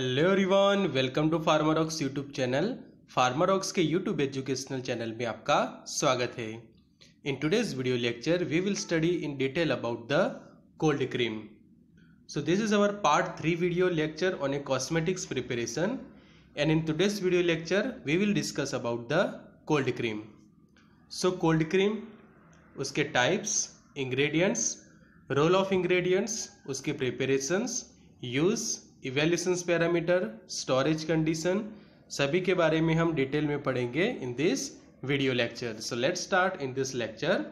Hello everyone welcome to Pharmarocks YouTube channel Pharmarocks के YouTube educational channel में आपका स्वागत है in today's video lecture we will study in detail about the cold cream so this is our part three video lecture on a cosmetics preparation and in today's video lecture we will discuss about the cold cream so cold cream उसके types ingredients role of ingredients उसके preparations use evaluation parameter storage condition सभी के बारे में हम detail में पढ़ेंगे in this video lecture so let start in this lecture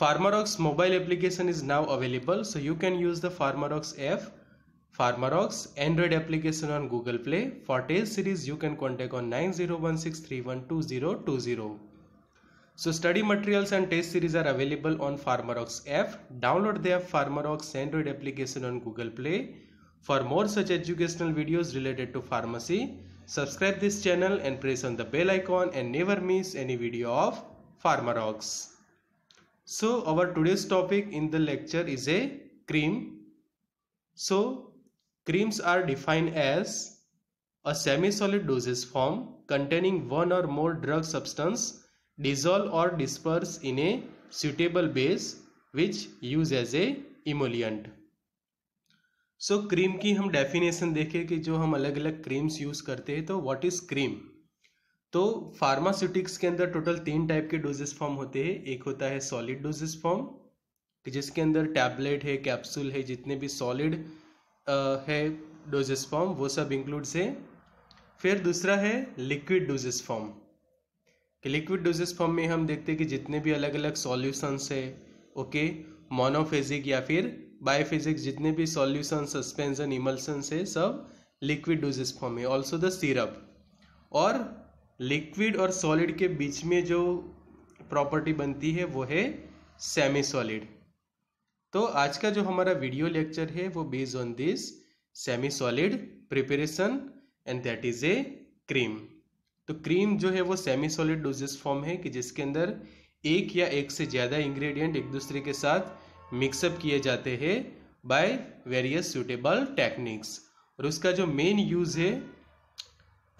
Pharmarocks mobile application is now available so you can use the Pharmarocks app Pharmarocks android application on Google Play for टेल series you can contact on nine zero one six three one two zero two zero so study materials and test series are available on Pharmarocks app download the F Pharmarocks android application on Google Play For more such educational videos related to pharmacy, subscribe this channel and press on the bell icon and never miss any video of Pharmarox. So our today's topic in the lecture is a cream. So creams are defined as a semi-solid dosage form containing one or more drug substance dissolve or disperse in a suitable base which use as a emollient. So so, cream की हम definition देखें कि जो हम अलग अलग creams use करते हैं तो व्हाट इज़ क्रीम तो फार्मास्यूटिक्स के अंदर टोटल तीन टाइप के डोजेस फॉर्म होते हैं एक होता है सॉलिड डोजेस फॉर्म कि जिसके अंदर टैबलेट है कैप्सूल है जितने भी सॉलिड है डोजेस फॉर्म वो सब इंक्लूड्स है फिर दूसरा है लिक्विड डोजेस फॉर्म कि लिक्विड डोजेस फॉर्म में हम देखते हैं कि जितने भी अलग अलग सॉल्यूशंस है ओके मोनोफेजिक या फिर बायोफिजिक्स जितने भी सॉल्यूशन सस्पेंसन इमल्सन्स है सब लिक्विड डोजेस फॉर्म है ऑल्सो द सिरप और लिक्विड और सॉलिड के बीच में जो प्रॉपर्टी बनती है वो है सेमी सॉलिड तो आज का जो हमारा वीडियो लेक्चर है वो based on this semi solid preparation and that is a cream तो क्रीम जो है वो सेमी सॉलिड डोजेस फॉर्म है कि जिसके अंदर एक या एक से ज़्यादा इंग्रेडिएंट एक दूसरे के साथ मिक्सअप किए जाते हैं बाय वेरियस सुटेबल टेक्निक्स और उसका जो मेन यूज है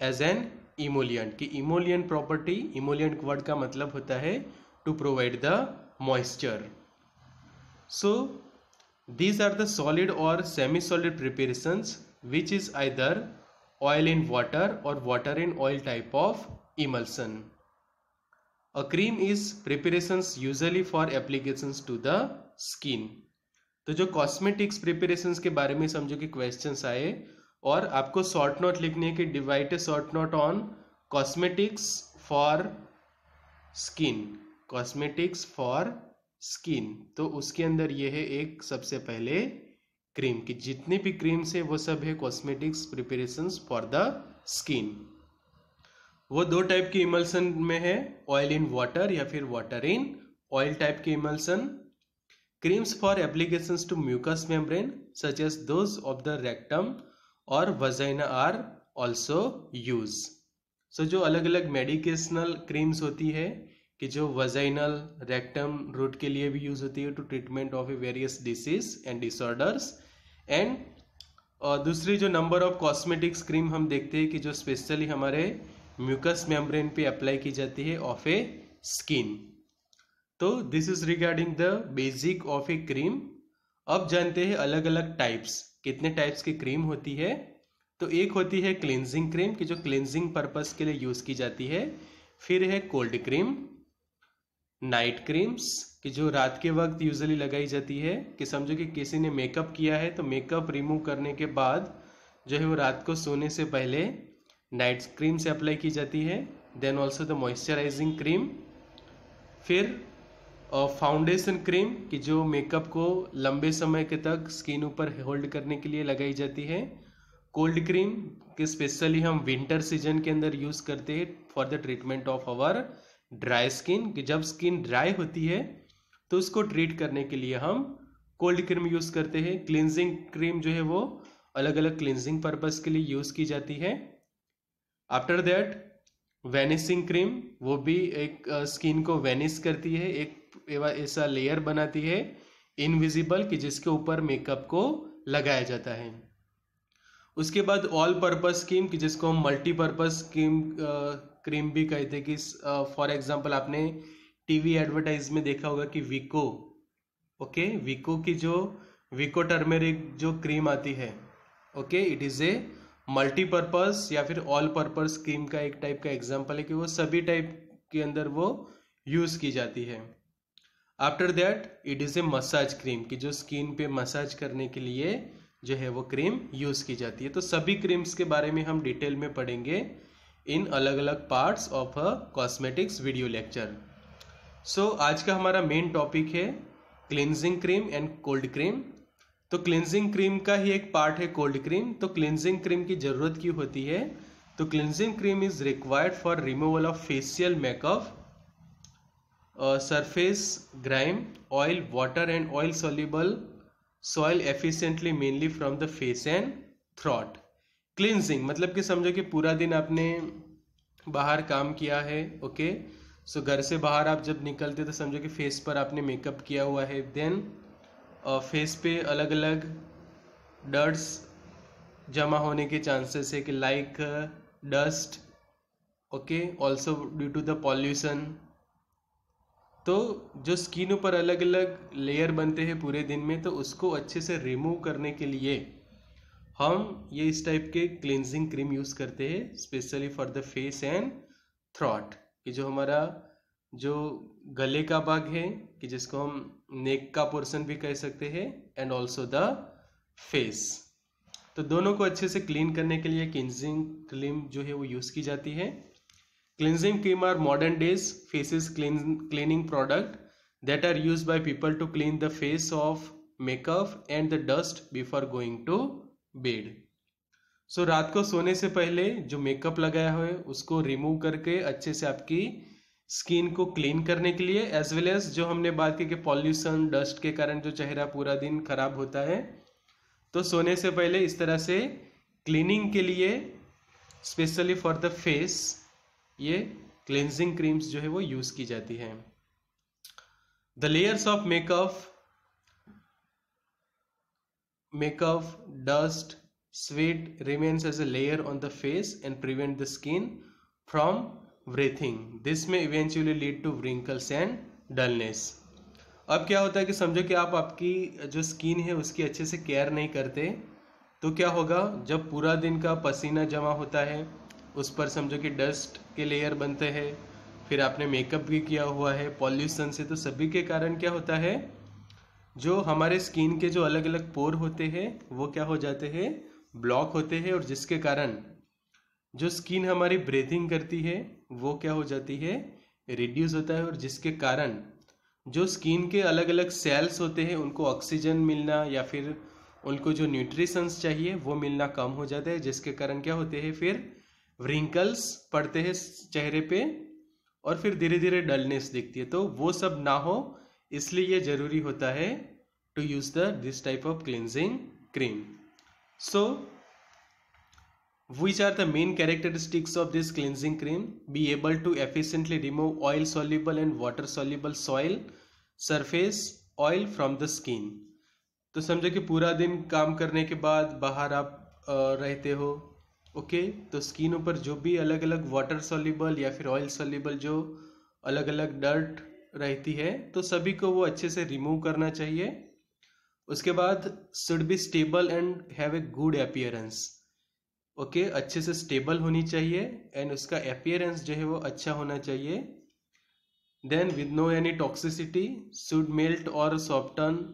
एज एन इमोलियंट कि इमोलियंट प्रॉपर्टी इमोलियंट वर्ड का मतलब होता है to provide the moisture so these are the solid और semi solid preparation which is either oil in water और water in oil type of emulsion a cream is preparations usually for application to the skin तो जो cosmetics preparations के बारे में समझो कि questions आए और आपको शॉर्ट नोट लिखने है कि divide a short note on cosmetics for skin cosmetics for skin तो उसके अंदर यह है एक सबसे पहले क्रीम की जितनी भी क्रीम्स है वो सब है cosmetics preparation for the skin वो दो टाइप की इमल्सन में है ऑयल इन वाटर या फिर वाटर इन ऑयल टाइप की emulsion creams for applications to mucous membrane such as those of the rectum और vagina are also use so जो अलग अलग मेडिकेशनल क्रीम्स होती है कि जो वजाइनल रेक्टम रूट के लिए भी यूज होती है to treatment of a various disease and disorders and दूसरी जो नंबर ऑफ कॉस्मेटिक्स क्रीम हम देखते हैं कि जो स्पेशली हमारे म्यूकस मेम्ब्रेन पे अप्लाई की जाती है ऑफ ए स्किन तो this is regarding the basic of a cream अब जानते हैं अलग अलग टाइप्स कितने टाइप्स की क्रीम होती है तो एक होती है क्लिनजिंग क्रीम की जो क्लिनजिंग पर्पस के लिए यूज़ की जाती है फिर है कोल्ड क्रीम नाइट क्रीम्स कि जो रात के वक्त यूजली लगाई जाती है कि समझो कि किसी ने मेकअप किया है तो मेकअप रिमूव करने के बाद जो है वो रात को सोने से पहले नाइट क्रीम से अप्लाई की जाती है then also the moisturising cream फिर फाउंडेशन क्रीम कि जो मेकअप को लंबे समय के तक स्किन ऊपर होल्ड करने के लिए लगाई जाती है कोल्ड क्रीम के स्पेशली हम विंटर सीजन के अंदर यूज़ करते हैं for the treatment of our dry skin कि जब स्किन ड्राई होती है तो उसको ट्रीट करने के लिए हम कोल्ड क्रीम यूज़ करते हैं क्लिनजिंग क्रीम जो है वो अलग अलग क्लिनजिंग पर्पज़ के लिए यूज़ की जाती है आफ्टर दैट वेनिसिंग क्रीम वो भी एक स्किन को वेनिस करती है एक एवं ऐसा लेयर बनाती है इनविजिबल कि जिसके ऊपर मेकअप को लगाया जाता है उसके बाद ऑल पर्पज स्कीम कि जिसको हम मल्टीपर्पज क्रीम क्रीम भी कहते हैं कि फॉर एग्जांपल आपने टीवी एडवर्टाइज में देखा होगा कि विको ओके विको की जो विको टर्मेरिक जो क्रीम आती है okay it is a multipurpose या फिर ऑल पर्पज स्कीम का एक टाइप का एग्जाम्पल है कि वो सभी टाइप के अंदर वो यूज़ की जाती है after that it is a massage cream कि जो स्किन पे मसाज करने के लिए जो है वो क्रीम यूज़ की जाती है तो सभी क्रीम्स के बारे में हम डिटेल में पढ़ेंगे इन अलग अलग parts of a cosmetics video lecture so आज का हमारा मेन टॉपिक है cleansing cream and cold cream तो क्लिनजिंग क्रीम का ही एक पार्ट है कोल्ड क्रीम तो क्लिनजिंग क्रीम की ज़रूरत क्यों होती है तो cleansing cream is required for removal of facial makeup surface grime oil water and oil soluble soil efficiently mainly from the face and throat cleansing मतलब कि समझो कि पूरा दिन आपने बाहर काम किया है ओके सो घर से बाहर आप जब निकलते तो समझो कि फेस पर आपने मेकअप किया हुआ है देन फेस पे अलग अलग डर्ट्स जमा होने के चांसेस है कि like dust okay also due to the pollution तो जो स्किन ऊपर अलग अलग लेयर बनते हैं पूरे दिन में तो उसको अच्छे से रिमूव करने के लिए हम ये इस टाइप के क्लिनजिंग क्रीम यूज़ करते हैं specially for the face and throat कि जो हमारा जो गले का भाग है कि जिसको हम नेक का पोर्शन भी कह सकते हैं एंड ऑल्सो द फेस तो दोनों को अच्छे से क्लीन करने के लिए क्लिनजिंग क्रीम जो है वो यूज़ की जाती है Cleansing cream are modern days faces clean, cleaning product that are used by people to clean the face of makeup and the dust before going to bed so रात को सोने से पहले जो मेकअप लगाया हुआ है उसको रिमूव करके अच्छे से आपकी स्किन को क्लीन करने के लिए एज वेल एज जो हमने बात की कि पॉल्यूशन डस्ट के कारण जो चेहरा पूरा दिन खराब होता है तो सोने से पहले इस तरह से क्लीनिंग के लिए स्पेशली फॉर द फेस ये क्लिनजिंग क्रीम्स जो है वो यूज की जाती है the layers of makeup makeup dust sweat remains as a layer on the face and prevent the skin from breathing this may eventually lead to wrinkles and dullness अब क्या होता है कि समझो कि आप आपकी जो स्किन है उसकी अच्छे से केयर नहीं करते तो क्या होगा जब पूरा दिन का पसीना जमा होता है उस पर समझो कि डस्ट के लेयर बनते हैं फिर आपने मेकअप भी किया हुआ है पॉल्यूशन से तो सभी के कारण क्या होता है जो हमारे स्किन के जो अलग अलग पोर होते हैं वो क्या हो जाते हैं ब्लॉक होते हैं और जिसके कारण जो स्किन हमारी ब्रीथिंग करती है वो क्या हो जाती है रिड्यूस होता है और जिसके कारण जो स्किन के अलग अलग सेल्स होते हैं उनको ऑक्सीजन मिलना या फिर उनको जो न्यूट्रिशंस चाहिए वो मिलना कम हो जाता है जिसके कारण क्या होते हैं फिर रिंकल्स पड़ते हैं चेहरे पे और फिर धीरे धीरे डलनेस दिखती है तो वो सब ना हो इसलिए ये जरूरी होता है to use the this type of cleansing cream so which are the main characteristics of this cleansing cream be able to efficiently remove oil soluble and water soluble soil surface oil from the skin तो समझो कि पूरा दिन काम करने के बाद बाहर आप रहते हो ओके तो स्किन ऊपर जो भी अलग अलग वाटर सोल्यूबल या फिर ऑयल सोल्यूबल जो अलग अलग डर्ट रहती है तो सभी को वो अच्छे से रिमूव करना चाहिए उसके बाद should be stable and have a good appearance okay अच्छे से स्टेबल होनी चाहिए एंड उसका अपियरेंस जो है वो अच्छा होना चाहिए then with no any toxicity should melt और soften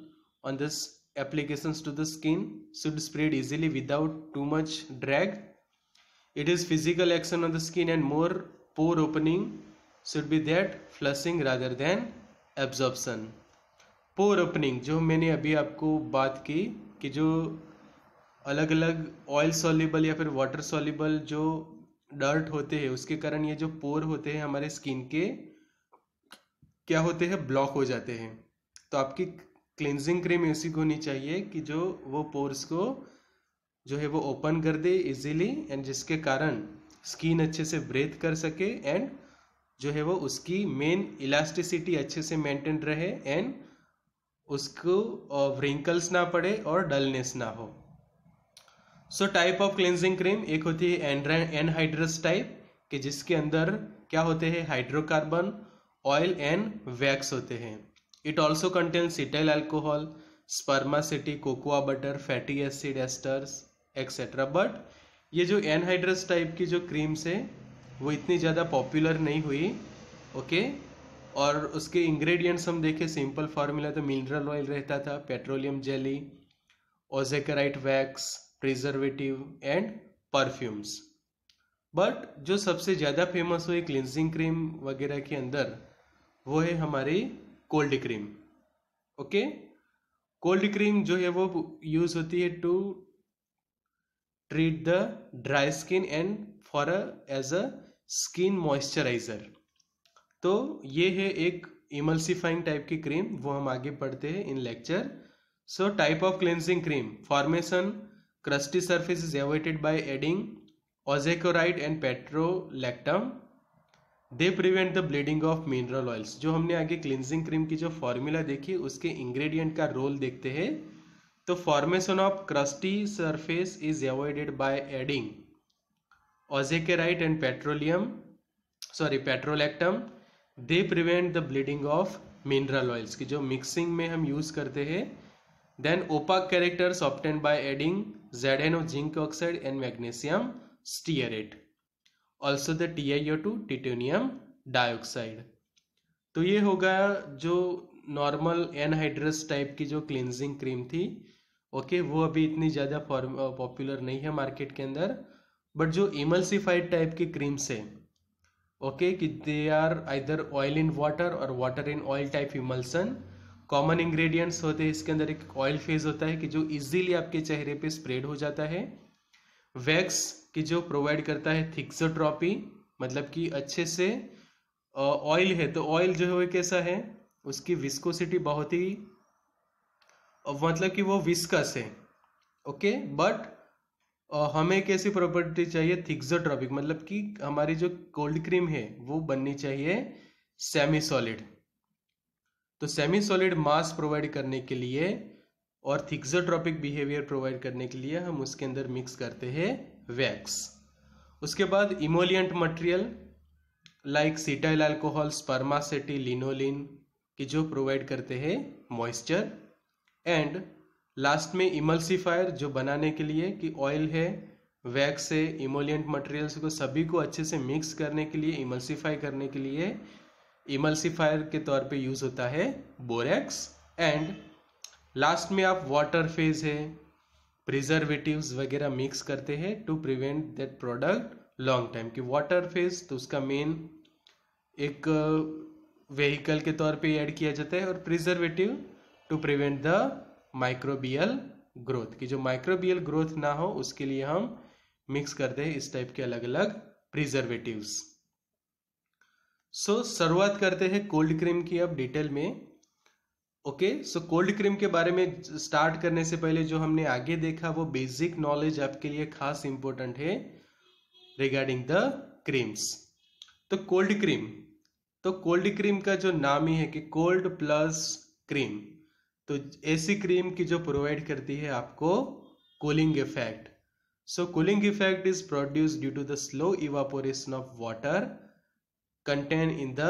on this application to the skin should spread easily without too much drag it is physical action on the skin and more pore opening should be that flushing rather than absorption pore opening जो मैंने अभी आपको बात की कि जो अलग अलग oil soluble या फिर water soluble जो dirt होते हैं उसके कारण ये जो pore होते हैं हमारे skin के क्या होते हैं ब्लॉक हो जाते हैं तो आपकी क्लिनजिंग क्रीम ऐसी होनी चाहिए कि जो वो पोर्स को जो है वो ओपन कर दे इजीली एंड जिसके कारण स्किन अच्छे से ब्रेथ कर सके एंड जो है वो उसकी मेन इलास्टिसिटी अच्छे से मेंटेन रहे एंड उसको व्रिंकल्स ना पड़े और डलनेस ना हो so type of cleansing cream एक होती है एनहाइड्रस टाइप कि जिसके अंदर क्या होते हैं हाइड्रोकार्बन ऑयल एंड वैक्स होते हैं it also contain cetyl alcohol spermaceti cocoa butter fatty acid esters etcetera but ये जो एनहाइड्रस टाइप की जो क्रीम्स है वो इतनी ज़्यादा पॉपुलर नहीं हुई ओके और उसके इंग्रेडिएंट्स हम देखें सिंपल फार्मूला तो मिनरल ऑयल रहता था petroleum jelly ozokerite wax preservative and perfumes but जो सबसे ज़्यादा फेमस हुई क्लिनजिंग क्रीम वगैरह के अंदर वो है हमारी cold cream okay cold cream जो है वो यूज़ होती है to treat the dry skin and for a as a skin moisturizer तो ये है एक इमल्सिफाइंग टाइप की क्रीम वो हम आगे पढ़ते हैं in lecture so type of cleansing cream formation crusty surface is avoided by adding ozecorite and petrolactam they prevent the bleeding of mineral oils जो हमने आगे क्लिनजिंग क्रीम की जो फॉर्मूला देखी उसके इंग्रेडिएंट का रोल देखते हैं तो formation of crusty surface is avoided by adding ozokerite and petroleum sorry petrolatum they prevent the bleeding of mineral oils की जो मिक्सिंग में हम यूज करते हैं then opaque characters obtain by adding Z N O zinc oxide and magnesium stearate also the T I O two titanium dioxide तो ये होगा जो नॉर्मल एनहाइड्रस टाइप की जो क्लिनजिंग क्रीम थी ओके वो अभी इतनी ज़्यादा पॉपुलर नहीं है मार्केट के अंदर बट जो इमल्सिफाइड टाइप की क्रीम्स है ओके कि they are either oil in water और water in oil type emulsion common ingredients होते हैं इसके अंदर एक ऑयल फेज होता है कि जो इजीली आपके चेहरे पे स्प्रेड हो जाता है वैक्स की जो प्रोवाइड करता है थिक्सोट्रॉपी मतलब कि अच्छे से ऑयल है तो ऑयल जो है वो कैसा है उसकी विस्कोसिटी बहुत ही मतलब कि वो विस्कस है ओके बट हमें कैसी प्रॉपर्टी चाहिए थिक्सोट्रॉपिक ट्रॉपिक मतलब कि हमारी जो कोल्ड क्रीम है वो बननी चाहिए सेमी सॉलिड तो सेमी सॉलिड मास प्रोवाइड करने के लिए और थिक्सोट्रॉपिक बिहेवियर प्रोवाइड करने के लिए हम उसके अंदर मिक्स करते हैं वैक्स उसके बाद emollient material like cetyl alcohol spermaceti lanolin की जो प्रोवाइड करते हैं मॉइस्चर एंड लास्ट में इमल्सीफायर जो बनाने के लिए कि ऑयल है वैक्स है इमोलियंट मटेरियल्स को सभी को अच्छे से मिक्स करने के लिए इमल्सीफाई करने के लिए इमल्सीफायर के तौर पे यूज़ होता है बोरेक्स एंड लास्ट में आप वाटर फेज है प्रिजर्वेटिव्स वगैरह मिक्स करते हैं to prevent that product long time कि वाटर फेज तो उसका मेन एक व्हीकल के तौर पे ऐड किया जाता है और preservative to prevent the microbial growth कि जो माइक्रोबियल ग्रोथ ना हो उसके लिए हम मिक्स करते हैं इस टाइप के अलग अलग प्रिजर्वेटिव्स सो so, शुरुआत करते हैं कोल्ड क्रीम की अब डिटेल में ओके सो कोल्ड क्रीम के बारे में स्टार्ट करने से पहले जो हमने आगे देखा वो बेसिक नॉलेज आपके लिए खास इंपॉर्टेंट है रिगार्डिंग द क्रीम्स तो कोल्ड क्रीम तो कोल्ड क्रीम का जो नाम ही है कि कोल्ड प्लस क्रीम तो एसी क्रीम की जो प्रोवाइड करती है आपको cooling effect so cooling effect is produce due to the slow evaporation of water content in the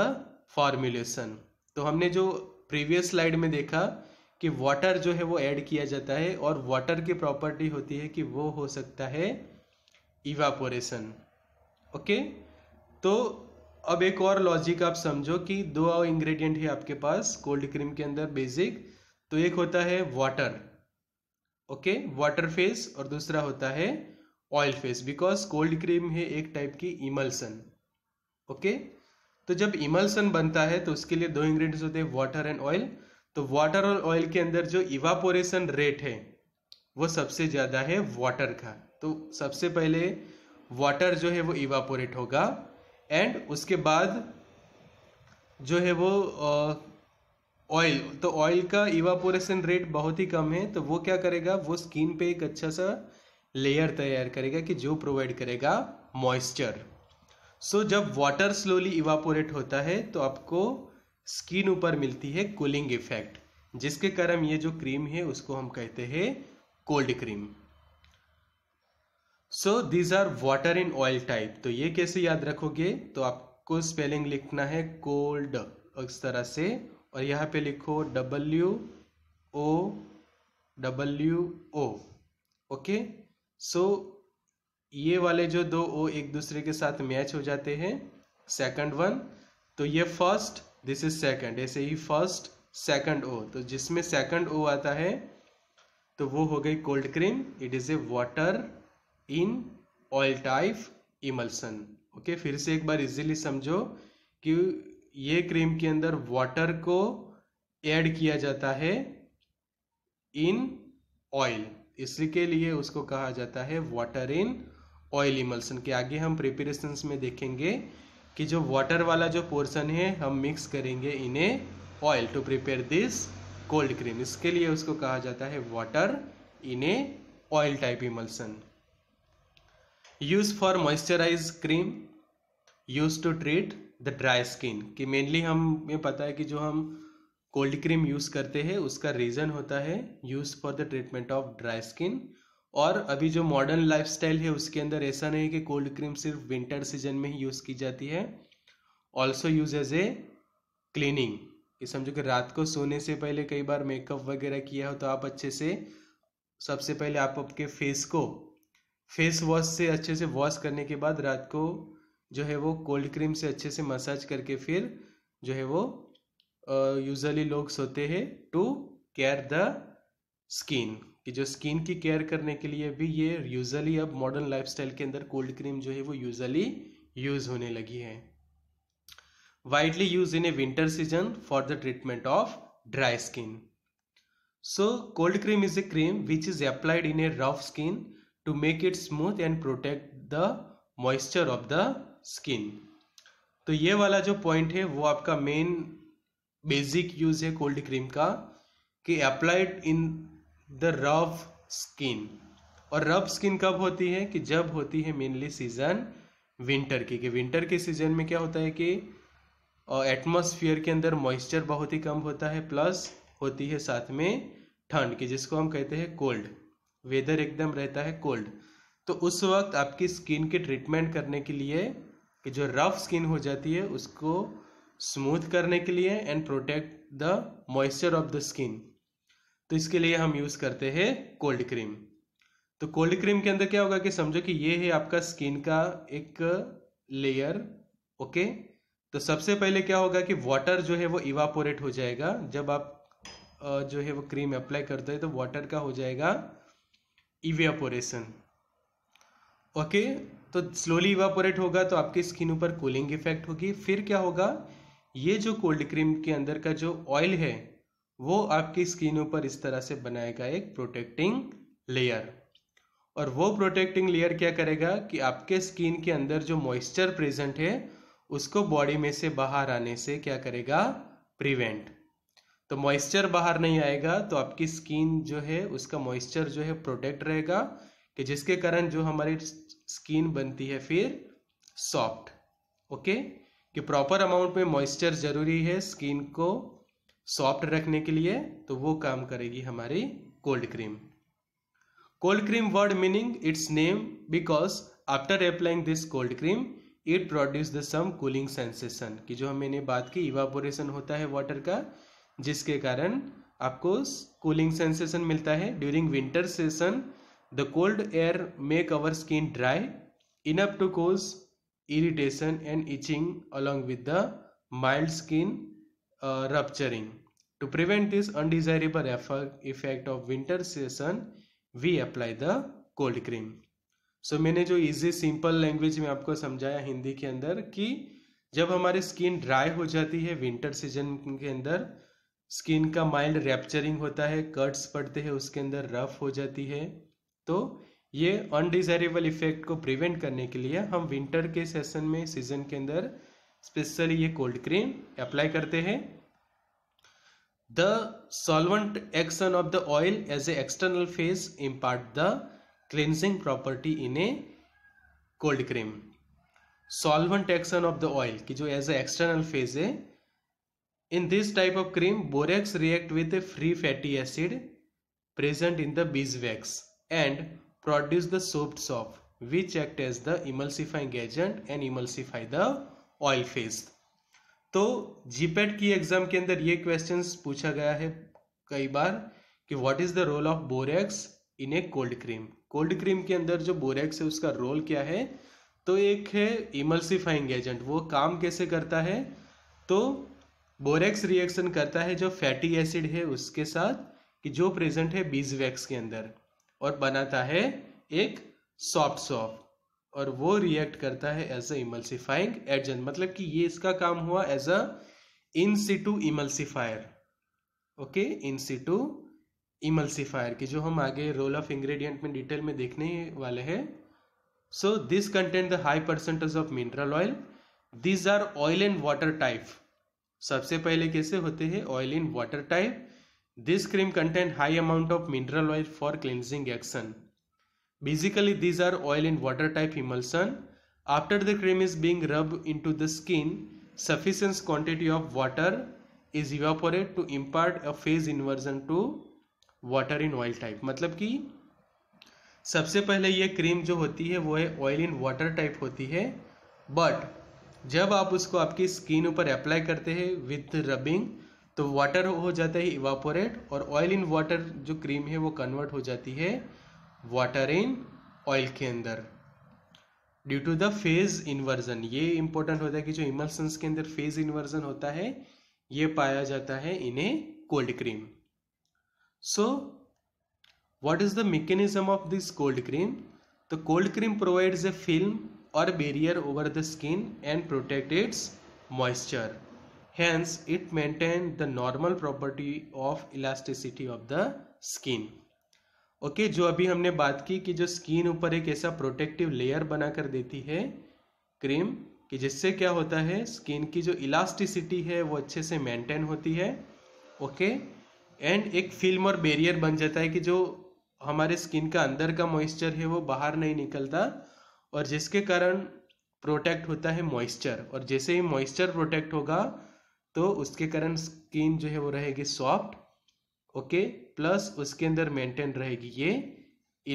formulation तो हमने जो प्रीवियस स्लाइड में देखा कि वाटर जो है वो ऐड किया जाता है और वाटर की प्रॉपर्टी होती है कि वो हो सकता है इवापोरेशन ओके तो अब एक और लॉजिक आप समझो कि दो इंग्रेडिएंट है आपके पास कोल्ड क्रीम के अंदर बेसिक तो एक होता है वाटर ओके वाटर फेस और दूसरा होता है oil phase because cold cream है एक टाइप की इमल्सन ओके तो जब इमल्सन बनता है तो उसके लिए दो इंग्रेडिएंट्स होते हैं वाटर एंड ऑयल तो वाटर और ऑयल के अंदर जो इवापोरेशन रेट है वो सबसे ज़्यादा है वाटर का तो सबसे पहले वाटर जो है वो इवापोरेट होगा एंड उसके बाद जो है वो ऑयल तो ऑयल का इवापोरेशन रेट बहुत ही कम है तो वो क्या करेगा वो स्किन पे एक अच्छा सा लेयर तैयार करेगा कि जो प्रोवाइड करेगा मॉइस्चर सो so, जब वाटर स्लोली इवापोरेट होता है तो आपको स्किन ऊपर मिलती है कूलिंग इफेक्ट जिसके कारण ये जो क्रीम है उसको हम कहते हैं cold cream so these are water in oil type तो ये कैसे याद रखोगे तो आपको स्पेलिंग लिखना है कोल्ड इस तरह से और यहाँ पे लिखो W O W O okay so ये वाले जो दो ओ एक दूसरे के साथ मैच हो जाते हैं सेकंड वन तो ये फर्स्ट दिस इज सेकंड ऐसे ही फर्स्ट सेकंड ओ तो जिसमें सेकंड ओ आता है तो वो हो गई cold cream it is a water in oil type emulsion okay फिर से एक बार इजीली समझो कि ये क्रीम के अंदर वाटर को ऐड किया जाता है इन ऑयल इसी के लिए उसको कहा जाता है वाटर इन ऑयल इमल्सन के आगे हम प्रिपरेशन में देखेंगे कि जो वाटर वाला जो पोर्शन है हम मिक्स करेंगे इन्हें oil to prepare this cold cream इसके लिए उसको कहा जाता है water in a oil type emulsion use for moisturise cream use to treat the dry skin कि मेनली हमें पता है कि जो हम कोल्ड क्रीम यूज़ करते हैं उसका रीज़न होता है use for the treatment of dry skin और अभी जो मॉडर्न लाइफ है उसके अंदर ऐसा नहीं है कि कोल्ड क्रीम सिर्फ विंटर सीजन में ही यूज़ की जाती है also use as a cleaning समझो कि रात को सोने से पहले कई बार मेकअप वगैरह किया हो तो आप अच्छे से सबसे पहले आप आपके फेस को फेस वॉश से अच्छे से वॉश करने के बाद रात को जो है वो कोल्ड क्रीम से अच्छे से मसाज करके फिर जो है वो यूजली लोग सोते हैं टू केयर द स्किन कि जो स्किन की केयर करने के लिए भी ये यूजली अब मॉडर्न लाइफस्टाइल के अंदर कोल्ड क्रीम जो है वो यूजली यूज होने लगी है widely use in a winter season for the treatment of dry skin so cold cream is a cream which is applied in a rough skin to make it smooth and protect the moisture of the skin तो ये वाला जो point है वो आपका main basic use है cold cream का कि applied in the rough skin और रफ स्किन कब होती है कि जब होती है मेनली सीजन विंटर की कि विंटर के सीजन में क्या होता है कि एटमोसफियर के अंदर मॉइस्चर बहुत ही कम होता है प्लस होती है साथ में ठंड की जिसको हम कहते हैं कोल्ड वेदर एकदम रहता है कोल्ड तो उस वक्त आपकी स्किन के ट्रीटमेंट करने के लिए कि जो रफ स्किन हो जाती है उसको स्मूथ करने के लिए and protect the moisture of the skin तो इसके लिए हम यूज़ करते हैं कोल्ड क्रीम तो कोल्ड क्रीम के अंदर क्या होगा कि समझो कि ये है आपका स्किन का एक लेयर ओके तो सबसे पहले क्या होगा कि वाटर जो है वो इवापोरेट हो जाएगा जब आप जो है वो क्रीम अप्लाई करते हैं तो वाटर का हो जाएगा इवेपोरेशन ओके तो स्लोली इवापोरेट होगा तो आपकी स्किन ऊपर कूलिंग इफेक्ट होगी फिर क्या होगा ये जो कोल्ड क्रीम के अंदर का जो ऑयल है वो आपकी स्किन ऊपर इस तरह से बनाएगा एक प्रोटेक्टिंग लेयर और वो प्रोटेक्टिंग लेयर क्या करेगा कि आपके स्किन के अंदर जो मॉइस्चर प्रेजेंट है उसको बॉडी में से बाहर आने से क्या करेगा प्रिवेंट तो मॉइस्चर बाहर नहीं आएगा तो आपकी स्किन जो है उसका मॉइस्चर जो है प्रोटेक्ट रहेगा कि जिसके कारण जो हमारे स्किन बनती है फिर सॉफ्ट ओके कि प्रॉपर अमाउंट में मॉइस्चर जरूरी है स्किन को सॉफ्ट रखने के लिए तो वो काम करेगी हमारी cold cream cold cream word meaning its name because after applying this cold cream it produce the some cooling sensation की जो हमने बात की इवापोरेशन होता है वाटर का जिसके कारण आपको कूलिंग सेंसेशन मिलता है during winter session the cold air make our skin dry enough to cause irritation and itching along with the mild skin uh, rupturing to prevent this undesirable effect effect of winter season we apply the cold cream so so, मैंने जो easy simple language में आपको समझाया हिंदी के अंदर कि जब हमारी स्किन ड्राई हो जाती है विंटर सीजन के अंदर स्किन का माइल्ड रैप्चरिंग होता है कट्स पड़ते हैं उसके अंदर रफ हो जाती है तो ये अनडिजायरेबल इफेक्ट को प्रिवेंट करने के लिए हम विंटर के सेशन में सीजन के अंदर स्पेशली ये कोल्ड क्रीम अप्लाई करते हैं the solvent action of the oil as a external phase impart the cleansing property in a cold cream solvent action of the oil की जो एज ए एक्सटर्नल फेज है in this type of cream borax react with free fatty acid present in the beeswax and produce the soaked soap which act as the emulsifying agent and emulsify the oil phase. तो GPAT की exam के अंदर ये questions पूछा गया है कई बार कि what is the role of borax in a cold cream cold cream के अंदर जो बोरेक्स है उसका रोल क्या है तो एक है इमल्सिफाइंग एजेंट वो काम कैसे करता है तो बोरेक्स रिएक्शन करता है जो फैटी एसिड है उसके साथ कि जो प्रेजेंट है बीज वैक्स के अंदर और बनाता है एक सॉफ्ट सॉफ्ट और वो रिएक्ट करता है एज अ इमल्सिफाइंग एजेंट मतलब कि ये इसका काम हुआ as a in situ emulsifier okay in situ emulsifier की जो हम आगे रोल ऑफ इंग्रेडिएंट में डिटेल में देखने वाले हैं so this content the high percentage of mineral oil these are oil and water type सबसे पहले कैसे होते हैं oil in water type This cream contain high amount of mineral oil for cleansing action. Basically these are oil and water type emulsion. After the cream is being rubbed into the skin, sufficient quantity of water is evaporate to impart a phase inversion to water in oil type मतलब कि सबसे पहले ये cream जो होती है वो है ऑयल इन वाटर टाइप होती है बट जब आप उसको आपकी स्किन ऊपर अप्लाई करते हैं विथ रबिंग तो वाटर हो जाता है इवापोरेट और ऑयल इन वाटर जो क्रीम है वो कन्वर्ट हो जाती है वाटर इन ऑयल के अंदर due to the phase inversion ये इंपॉर्टेंट होता है कि जो इमल्सन्स के अंदर फेज इन्वर्जन होता है ये पाया जाता है in a cold cream so what is the mechanism of this cold cream the cold cream provides a film और barrier over the skin and protect its moisture Hence, it maintained the normal property of elasticity of the skin. Okay okay, जो अभी हमने बात की कि जो skin ऊपर एक ऐसा प्रोटेक्टिव लेयर बना कर देती है क्रीम कि जिससे क्या होता है स्किन की जो इलास्टिसिटी है वो अच्छे से मेंटेन होती है ओके okay? एंड एक फिल्म और बेरियर बन जाता है कि जो हमारे स्किन का अंदर का मॉइस्चर है वो बाहर नहीं निकलता और जिसके कारण प्रोटेक्ट होता है मॉइस्चर और जैसे ही मॉइस्चर प्रोटेक्ट होगा तो उसके कारण स्किन जो है वो रहेगी सॉफ्ट ओके प्लस उसके अंदर मेंटेन रहेगी ये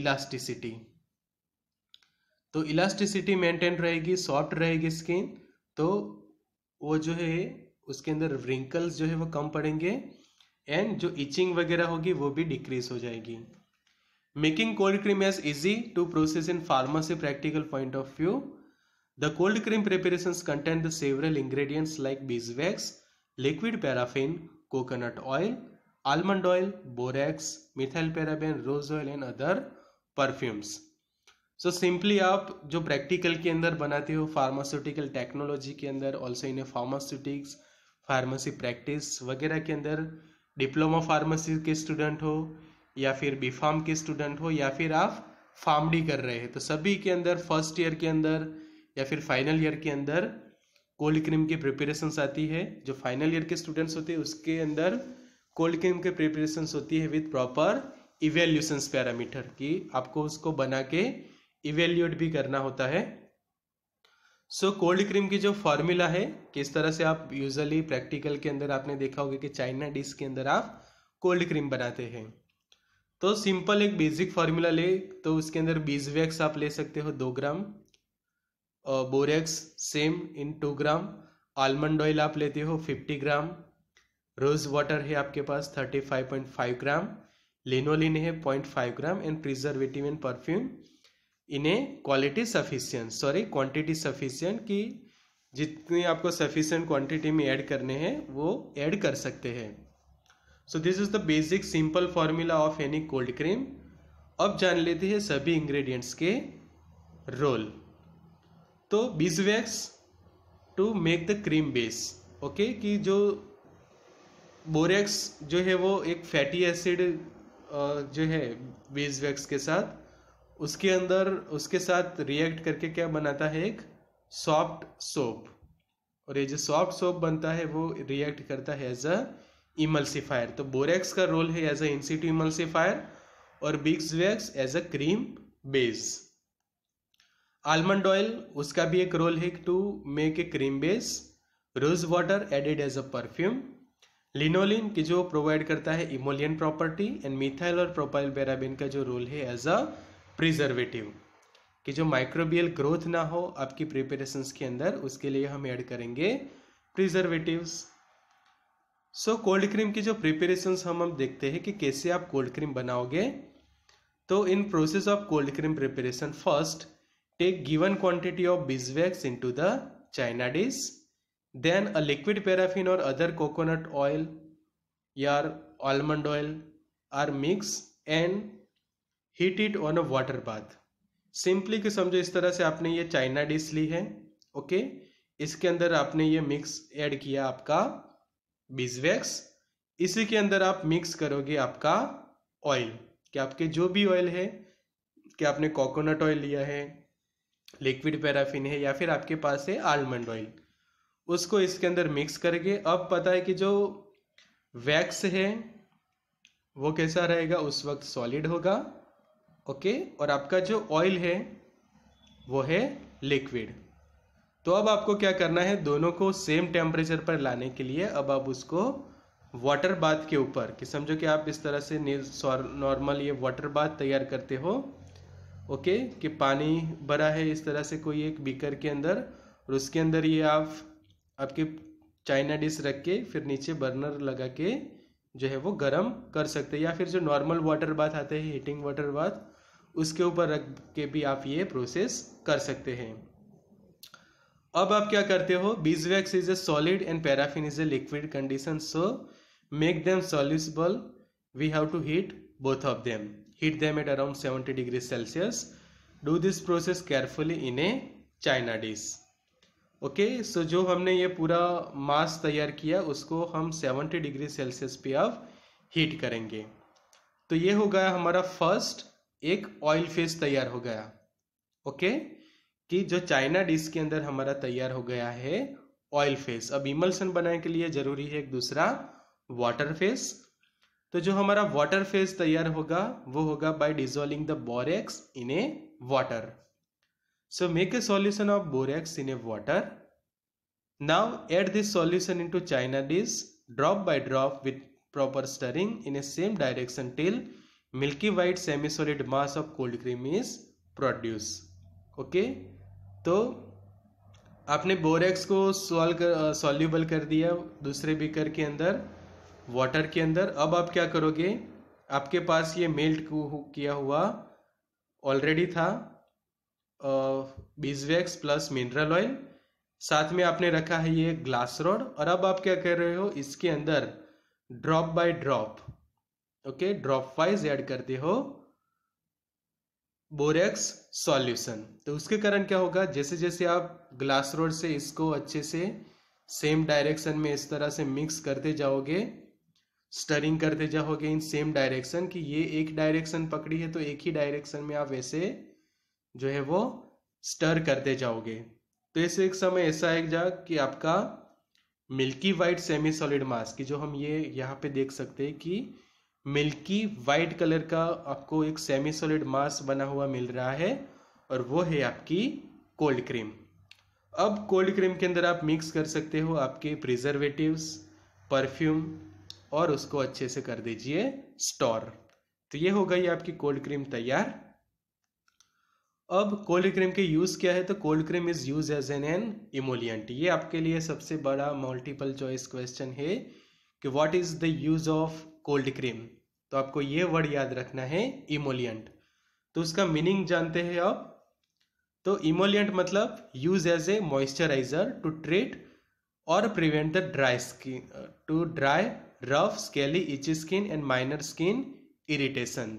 इलास्टिसिटी तो इलास्टिसिटी मेंटेन रहेगी सॉफ्ट रहेगी स्किन तो वो जो है उसके अंदर रिंकल्स जो है वो कम पड़ेंगे एंड जो इचिंग वगैरह होगी वो भी डिक्रीज हो जाएगी making cold cream as easy to process in pharmacy practical point of view the cold cream preparation content the several ingredients like beeswax liquid paraffin coconut oil almond oil borax methyl paraben rose oil and other perfumes so so simply आप जो practical के अंदर बनाते हो pharmaceutical technology के अंदर also in pharmaceutics pharmacy practice वगैरह के अंदर डिप्लोमा फार्मेसी के स्टूडेंट हो या फिर बी फार्म के स्टूडेंट हो या फिर आप फार्मडी कर रहे हैं तो सभी के अंदर फर्स्ट ईयर के अंदर या फिर फाइनल ईयर के अंदर कोल्ड क्रीम की प्रिपरेशन आती है जो फाइनल ईयर के स्टूडेंट्स होते हैं उसके अंदर कोल्ड क्रीम के प्रिपरेशन होती है विद प्रॉपर इवेल्यूशन पैरामीटर की आपको उसको बना के इवेल्यूएट भी करना होता है सो कोल्ड क्रीम की जो फॉर्मूला है किस तरह से आप यूजली प्रैक्टिकल के अंदर आपने देखा होगा कि चाइना डिश के अंदर आप कोल्ड क्रीम बनाते हैं तो सिंपल एक बेसिक फॉर्मूला ले तो उसके अंदर बीज वैक्स आप ले सकते हो दो gram borax same in two gram almond oil आप लेते हो फिफ्टी ग्राम रोज़ वाटर है आपके पास thirty five point five gram lanolin है point five gram and preservative and perfume इन्हें quality sufficient sorry quantity sufficient की जितनी आपको सफिशियंट क्वांटिटी में ऐड करने हैं वो ऐड कर सकते हैं so this is the basic simple formula of any cold cream अब जान लेते हैं सभी इंग्रेडिएंट्स के रोल तो beeswax to make the cream base okay कि जो बोरेक्स जो है वो एक फैटी एसिड जो है बीजवैक्स के साथ उसके अंदर उसके साथ रिएक्ट करके क्या बनाता है एक सॉफ्ट सोप और ये जो सॉफ्ट सोप बनता है वो रिएक्ट करता है एज अ इमल्सिफायर तो बोरेक्स का रोल है एज अ इंसिट इमल्सिफायर और beeswax as a cream base almond oil उसका भी एक रोल है to make a cream base rose water added as a perfume lanolin की जो प्रोवाइड करता है इमोलियन प्रॉपर्टी एंड मिथाइल और प्रोपाइल बेराबिन का जो रोल है एज अ प्रिजर्वेटिव कि जो माइक्रोबियल ग्रोथ ना हो आपकी प्रिपरेशंस के अंदर उसके लिए हम ऐड करेंगे प्रिजर्वेटिव्स सो कोल्ड क्रीम की जो प्रिपरेशंस हम हम देखते हैं कि कैसे आप कोल्ड क्रीम बनाओगे तो in process of cold cream preparation first Take given quantity of beeswax into the china dish. Then a liquid paraffin or other coconut oil or almond oil are mixed and heat it on a water bath simply कि समझो इस तरह से आपने ये China dish ली है okay इसके अंदर आपने ये मिक्स ऐड किया आपका बिजवैक्स इसी के अंदर आप मिक्स करोगे आपका ऑयल कि आपके जो भी ऑयल है कि आपने कोकोनट ऑयल लिया है लिक्विड पैराफिन है या फिर आपके पास है आलमंड ऑयल उसको इसके अंदर मिक्स करके अब पता है कि जो वैक्स है वो कैसा रहेगा उस वक्त सॉलिड होगा ओके और आपका जो ऑयल है वो है लिक्विड तो अब आपको क्या करना है दोनों को सेम टेम्परेचर पर लाने के लिए अब आप उसको वाटर बाथ के ऊपर कि समझो कि आप इस तरह से नॉर्मल ये वाटर बाथ तैयार करते हो ओके कि पानी भरा है इस तरह से कोई एक बीकर के अंदर और उसके अंदर ये आप आपके चाइना डिश रख के फिर नीचे बर्नर लगा के जो है वो गर्म कर सकते हैं या फिर जो नॉर्मल वाटर बाथ आते हैं हीटिंग वाटर बाथ उसके ऊपर रख के भी आप ये प्रोसेस कर सकते हैं अब आप क्या करते हो beeswax is a solid and paraffin is a liquid condition so make them soluble we have to heat both of them heat them at around 70 degrees Celsius. Do this process carefully in a china dish. Okay okay, so so जो हमने ये पूरा मास तैयार किया उसको हम 70 degree Celsius पे अब हीट करेंगे तो ये हो गया हमारा फर्स्ट एक ऑयल फेस तैयार हो गया ओके okay? कि जो चाइना डिश के अंदर हमारा तैयार हो गया है ऑयल फेस अब इमल्सन बनाने के लिए जरूरी है एक दूसरा वाटर फेस तो जो हमारा वाटर फेज तैयार होगा वो होगा by dissolving the borax in a water so make a solution of borax in a water now add this solution to china dish drop by drop with proper stirring in a same direction till milky white semi solid mass of cold cream is produced तो आपने borax को solve कर soluble कर दिया दूसरे beaker के अंदर water के अंदर अब आप क्या करोगे आपके पास ये मेल्ट किया हुआ ऑलरेडी था बीजवैक्स प्लस मिनरल ऑयल साथ में आपने रखा है ये ग्लास रॉड और अब आप क्या कर रहे हो इसके अंदर drop by drop okay drop wise add करते हो बोरेक्स सॉल्यूशन तो उसके कारण क्या होगा जैसे जैसे आप ग्लास रोड से इसको अच्छे से सेम डायरेक्शन में इस तरह से मिक्स करते जाओगे स्टरिंग करते जाओगे इन सेम डायरेक्शन कि ये एक डायरेक्शन पकड़ी है तो एक ही डायरेक्शन में आप वैसे जो है वो स्टर करते जाओगे तो ऐसे एक समय ऐसा आएगा कि आपका milky white semi solid mass की जो हम ये यहाँ पे देख सकते हैं कि मिल्की वाइट कलर का आपको एक सेमी सॉलिड मास बना हुआ मिल रहा है और वो है आपकी कोल्ड क्रीम अब कोल्ड क्रीम के अंदर आप मिक्स कर सकते हो आपके प्रिजर्वेटिव्स परफ्यूम और उसको अच्छे से कर दीजिए स्टोर तो ये हो गई आपकी कोल्ड क्रीम तैयार अब कोल्ड क्रीम के यूज़ क्या है तो cold cream is use as an an emollient ये आपके लिए सबसे बड़ा मल्टीपल चॉइस क्वेश्चन है कि what is the use of cold cream तो आपको ये वर्ड याद रखना है इमोलियंट तो उसका मीनिंग जानते हैं आप तो इमोलियंट मतलब use as a moisturiser to treat और prevent the dry skin to dry rough scaly itch skin and minor skin irritation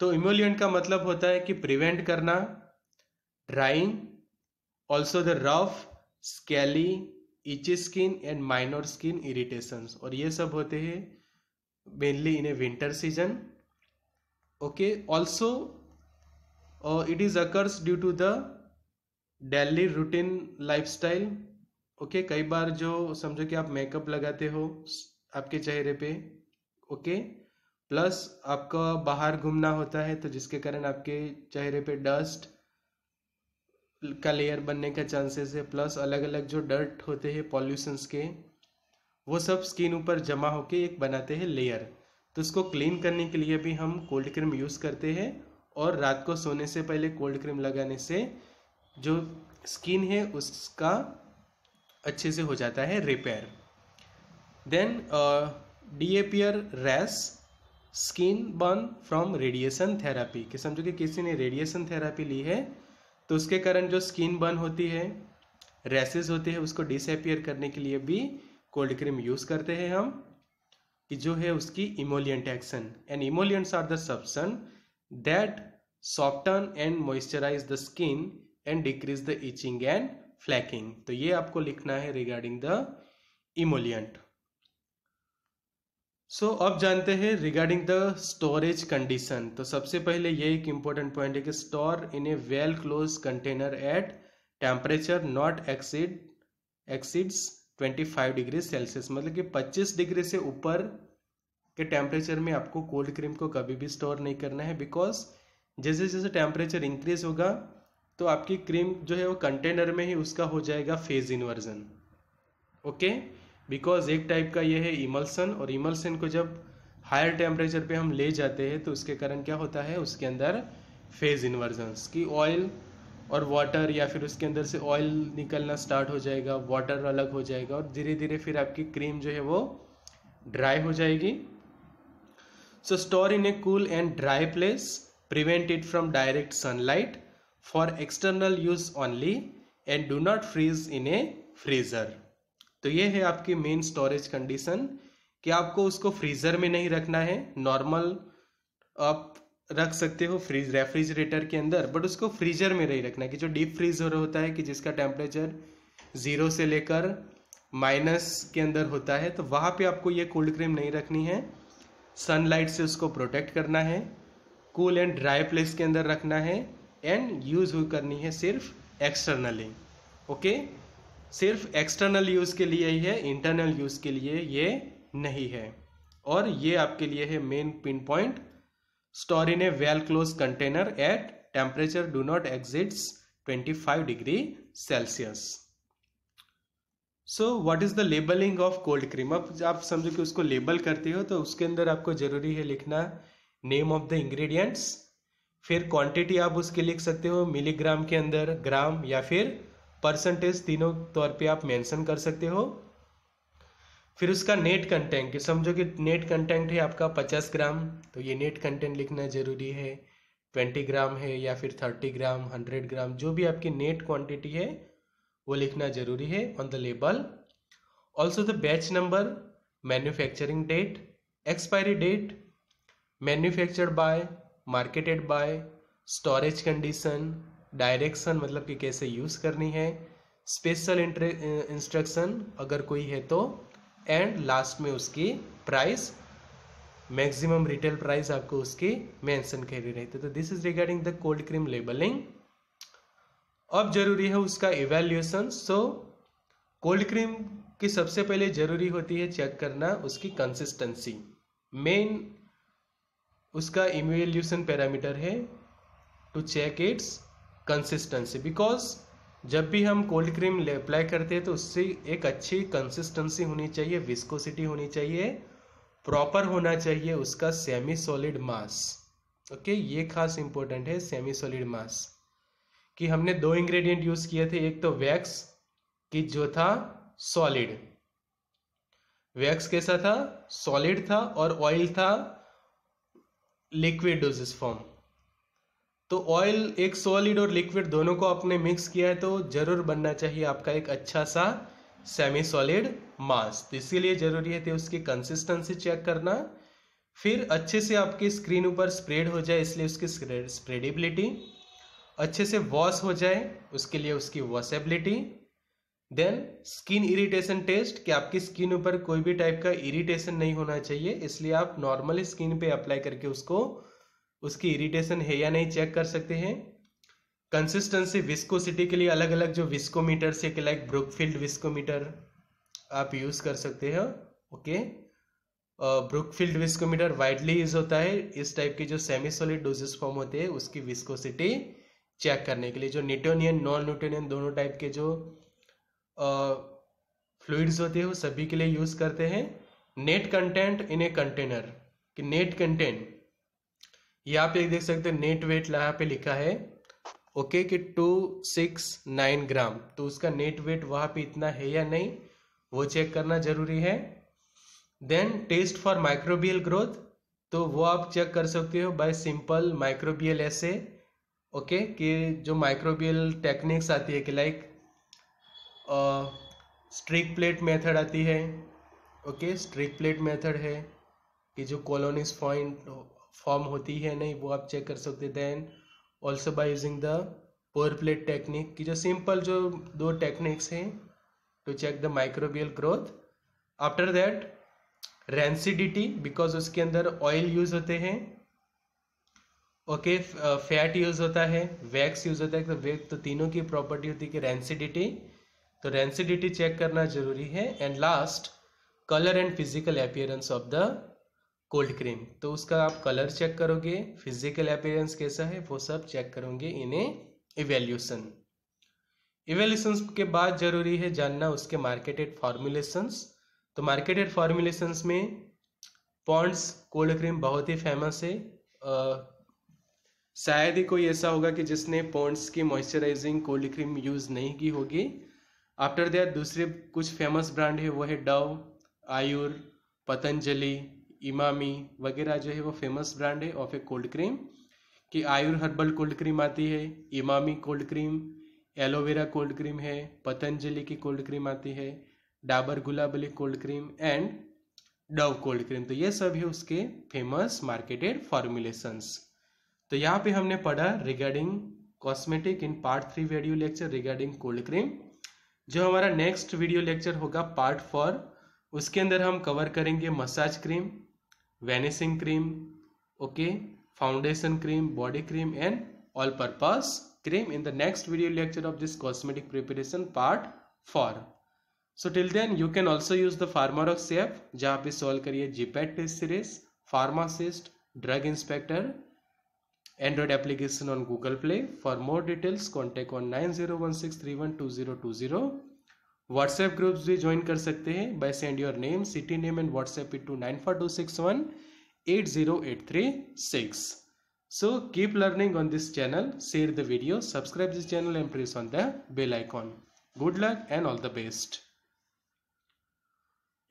तो इमोलियंट का मतलब होता है कि प्रिवेंट करना drying also the rough scaly itch skin and minor skin irritation और ये सब होते हैं mainly in a winter season okay also it is occurs due to the daily routine life style okay कई बार जो समझो कि आप मेकअप लगाते हो आपके चेहरे पे ओके प्लस आपका बाहर घूमना होता है तो जिसके कारण आपके चेहरे पे डस्ट का लेयर बनने का चांसेस है प्लस अलग अलग जो डर्ट होते हैं पॉल्यूशंस के वो सब स्किन ऊपर जमा होके एक बनाते हैं लेयर तो उसको क्लीन करने के लिए भी हम कोल्ड क्रीम यूज़ करते हैं और रात को सोने से पहले कोल्ड क्रीम लगाने से जो स्किन है उसका अच्छे से हो जाता है repair Then uh, disappear rash, skin burn from radiation therapy कि समझो कि किसी ने radiation therapy ली है तो उसके कारण जो स्किन बर्न होती है rashes होते हैं उसको disappear करने के लिए भी कोल्ड क्रीम यूज़ करते हैं हम कि जो है उसकी emollient action and emollients are the substance that soften and moisturise the skin and decrease the itching and flaking तो ये आपको लिखना है regarding the emollient so so, अब जानते हैं रिगार्डिंग द स्टोरेज कंडीशन तो सबसे पहले ये एक इम्पोर्टेंट पॉइंट है कि store in a well close container at temperature not exceed exceeds 25 degree Celsius मतलब कि 25 डिग्री से ऊपर के टेम्परेचर में आपको कोल्ड क्रीम को कभी भी स्टोर नहीं करना है बिकॉज जैसे जैसे टेम्परेचर इंक्रीज होगा तो आपकी क्रीम जो है वो कंटेनर में ही उसका हो जाएगा phase inversion okay okay? Because एक टाइप का ये है इमल्सन और इमल्सन को जब हायर टेम्परेचर पे हम ले जाते हैं तो उसके कारण क्या होता है उसके अंदर फेज इन्वर्जन्स की ऑयल और वाटर या फिर उसके अंदर से ऑयल निकलना स्टार्ट हो जाएगा वाटर अलग हो जाएगा और धीरे धीरे फिर आपकी क्रीम जो है वो ड्राई हो जाएगी so store in a cool and dry place prevent it from direct sunlight for external use only and do not freeze in a freezer तो ये है आपकी मेन स्टोरेज कंडीशन कि आपको उसको फ्रीज़र में नहीं रखना है नॉर्मल आप रख सकते हो फ्रीज रेफ्रिजरेटर के अंदर बट उसको फ्रीजर में नहीं रखना है कि जो डीप फ्रीजर होता है कि जिसका टेम्परेचर ज़ीरो से लेकर माइनस के अंदर होता है तो वहाँ पे आपको ये कोल्ड क्रीम नहीं रखनी है सनलाइट से उसको प्रोटेक्ट करना है कूल एंड ड्राई प्लेस के अंदर रखना है एंड यूज़ करनी है सिर्फ एक्सटर्नली ओके सिर्फ एक्सटर्नल यूज़ के लिए ही है इंटरनल यूज़ के लिए ये नहीं है और ये आपके लिए है main pin point store in a well close container at temperature do not exceeds 25 degree Celsius so what is the labelling of cold cream अब आप समझो कि उसको लेबल करते हो तो उसके अंदर आपको ज़रूरी है लिखना नेम ऑफ द इंग्रेडिएंट्स फिर क्वांटिटी आप उसके लिख सकते हो मिलीग्राम के अंदर ग्राम या फिर परसेंटेज तीनों तौर पे आप मेंशन कर सकते हो फिर उसका नेट कंटेंट समझो कि नेट कंटेंट है आपका पचास ग्राम तो ये नेट कंटेंट लिखना ज़रूरी है ट्वेंटी ग्राम है या फिर थर्टी ग्राम हंड्रेड ग्राम जो भी आपकी नेट क्वांटिटी है वो लिखना ज़रूरी है on the label also the batch number manufacturing date expiry date manufactured by marketed by storage condition direction मतलब कि कैसे यूज़ करनी है स्पेशल इंस्ट्रक्शन अगर कोई है तो एंड लास्ट में उसकी प्राइस मैक्सिमम रिटेल प्राइस आपको उसकी मेंशन करी रहती है तो this is regarding the cold cream labelling अब जरूरी है उसका इवेल्युएशन सो कोल्ड क्रीम की सबसे पहले जरूरी होती है चेक करना उसकी कंसिस्टेंसी मेन उसका इवेल्यूशन पैरामीटर है to check its consistency because जब भी हम कोल्ड क्रीम अप्लाई करते हैं तो उससे एक अच्छी कंसिस्टेंसी होनी चाहिए विस्कोसिटी होनी चाहिए प्रॉपर होना चाहिए उसका सेमी सॉलिड मास ओके ये खास इंपॉर्टेंट है सेमी सॉलिड मास कि हमने दो इंग्रेडिएंट यूज किए थे एक तो वैक्स कि जो था सॉलिड वैक्स कैसा था सॉलिड था और ऑयल था लिक्विड डोजिस फॉर्म तो ऑयल एक सॉलिड और लिक्विड दोनों को आपने मिक्स किया है तो ज़रूर बनना चाहिए आपका एक अच्छा सा सेमी सॉलिड मास तो इसीलिए ज़रूरी है उसकी कंसिस्टेंसी चेक करना फिर अच्छे से आपकी स्क्रीन ऊपर स्प्रेड हो जाए इसलिए उसकी स्प्रेडिबिलिटी अच्छे से वॉश हो जाए उसके लिए उसकी washability then skin irritation test कि आपकी स्किन ऊपर कोई भी टाइप का इरिटेशन नहीं होना चाहिए इसलिए आप नॉर्मली स्किन पे अप्लाई करके उसको उसकी इरिटेशन है या नहीं चेक कर सकते हैं कंसिस्टेंसी विस्कोसिटी के लिए अलग अलग जो विस्कोमीटर से लाइक ब्रुकफील्ड विस्कोमीटर आप यूज़ कर सकते हो okay Brookfield viscometer widely use होता है इस टाइप के जो सेमी सॉलिड डोजेस फॉर्म होते हैं उसकी विस्कोसिटी चेक करने के लिए जो न्यूटोनियन नॉन न्यूटोनियन दोनों टाइप के जो फ्लूड्स uh, होते हैं वो सभी के लिए यूज़ करते हैं net content in a container कि नेट कंटेंट यहाँ पे देख सकते हैं नेट वेट यहाँ पे लिखा है ओके कि टू सिक्स नाइन ग्राम तो उसका नेट वेट वहाँ पे इतना है या नहीं वो चेक करना जरूरी है then test for microbial growth तो वो आप चेक कर सकते हो by simple microbial assay okay कि जो माइक्रोबियल टेक्निक्स आती है कि लाइक स्ट्रिक प्लेट मेथड आती है ओके स्ट्रिक प्लेट मेथड है कि जो कॉलोनीज पॉइंट फॉर्म होती है नहीं वो आप चेक कर सकते then also by using the pour plate technique की जो सिंपल जो दो टेक्निक्स हैं to check the microbial growth after that rancidity because उसके अंदर ऑयल यूज होते हैं ओके फैट यूज होता है वैक्स यूज होता है तो वैक्स तो तीनों की प्रॉपर्टी होती है कि रेंसिडिटी तो रेंसिडिटी चेक करना जरूरी है and last colour and physical appearance of the cold cream तो उसका आप कलर चेक करोगे फिजिकल अपेयरेंस कैसा है वो सब चेक करोगे इन्हें इवेल्यूशन इवेल्यूशन के बाद जरूरी है जानना उसके मार्केटेड फॉर्मुलेशंस तो मार्केटेड फॉर्मुलेशंस में पॉन्ड्स कोल्ड क्रीम बहुत ही फेमस है शायद ही कोई ऐसा होगा कि जिसने पॉन्ड्स की मॉइस्चराइजिंग कोल्ड क्रीम यूज़ नहीं की होगी आफ्टर दैट दूसरे कुछ फेमस ब्रांड है वो है डव आयुर पतंजलि इमामी वगैरह जो है वो फेमस ब्रांड है ऑफ ए कोल्ड क्रीम कि आयुर हर्बल कोल्ड क्रीम आती है Emami cold cream aloe vera cold cream है पतंजलि की कोल्ड क्रीम आती है Dabur Gulabari cold cream and Dove cold cream तो ये सब है उसके फेमस मार्केटेड फॉर्मुलेशंस तो यहाँ पे हमने पढ़ा regarding cosmetic in part three video lecture regarding cold cream जो हमारा नेक्स्ट वीडियो लेक्चर होगा पार्ट फोर उसके अंदर हम कवर करेंगे massage cream vanishing cream okay foundation cream body cream and all purpose cream in the next video lecture of this cosmetic preparation part four so till then you can also use the pharma of safe जहाँ पे solve करिए GPAT test series pharmacist drug inspector Android application on Google Play for more details contact on nine zero one six three one two zero two zero WhatsApp groups भी join कर सकते हैं by send your name city name and WhatsApp it to nine four two six one eight zero eight three six so keep learning on this channel share the video subscribe this channel and press on the bell icon good luck and all the best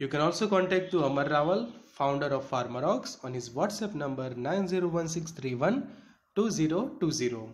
you can also contact to amar rawal founder of farmerox on his whatsapp number 9016312020